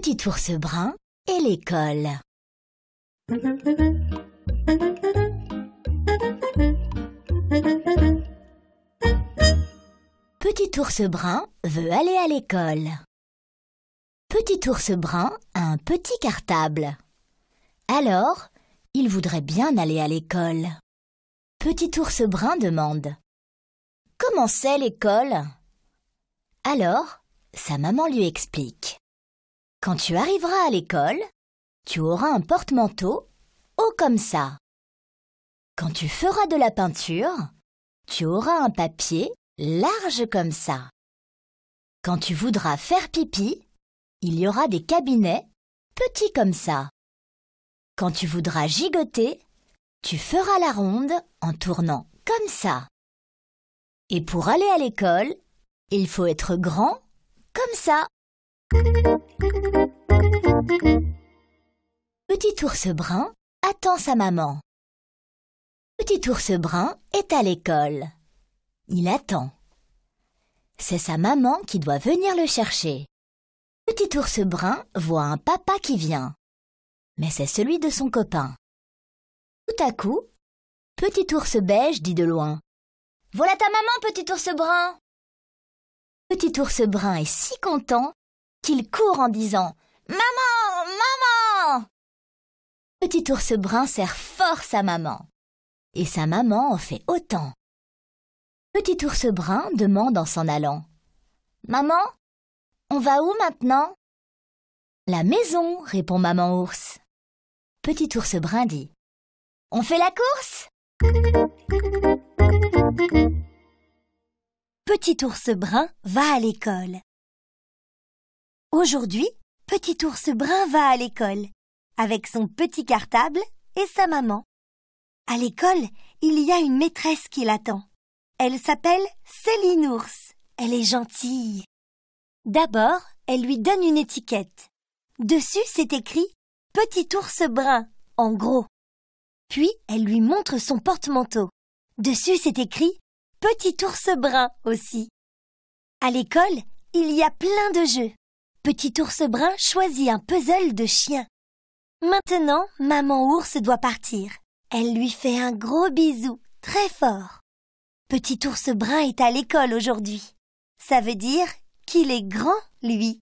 petit ours brun et l'école. Petit ours brun veut aller à l'école. Petit ours brun a un petit cartable. Alors, il voudrait bien aller à l'école. Petit ours brun demande Comment c'est l'école Alors, sa maman lui explique. Quand tu arriveras à l'école, tu auras un porte-manteau haut comme ça. Quand tu feras de la peinture, tu auras un papier large comme ça. Quand tu voudras faire pipi, il y aura des cabinets petits comme ça. Quand tu voudras gigoter, tu feras la ronde en tournant comme ça. Et pour aller à l'école, il faut être grand comme ça. Petit ours brun attend sa maman. Petit ours brun est à l'école. Il attend. C'est sa maman qui doit venir le chercher. Petit ours brun voit un papa qui vient. Mais c'est celui de son copain. Tout à coup, Petit ours beige dit de loin. Voilà ta maman, petit ours brun. Petit ours brun est si content qu'il court en disant Maman petit ours brun sert fort sa maman. Et sa maman en fait autant. Petit ours brun demande en s'en allant. Maman, on va où maintenant La maison, répond maman ours. Petit ours brun dit. On fait la course Petit ours brun va à l'école. Aujourd'hui, Petit ours brun va à l'école avec son petit cartable et sa maman. À l'école, il y a une maîtresse qui l'attend. Elle s'appelle Céline Ours. Elle est gentille. D'abord, elle lui donne une étiquette. Dessus, c'est écrit Petit ours brun, en gros. Puis, elle lui montre son porte-manteau. Dessus, c'est écrit Petit ours brun aussi. À l'école, il y a plein de jeux. Petit ours brun choisit un puzzle de chien. Maintenant, maman ours doit partir. Elle lui fait un gros bisou, très fort. Petit ours brun est à l'école aujourd'hui. Ça veut dire qu'il est grand, lui.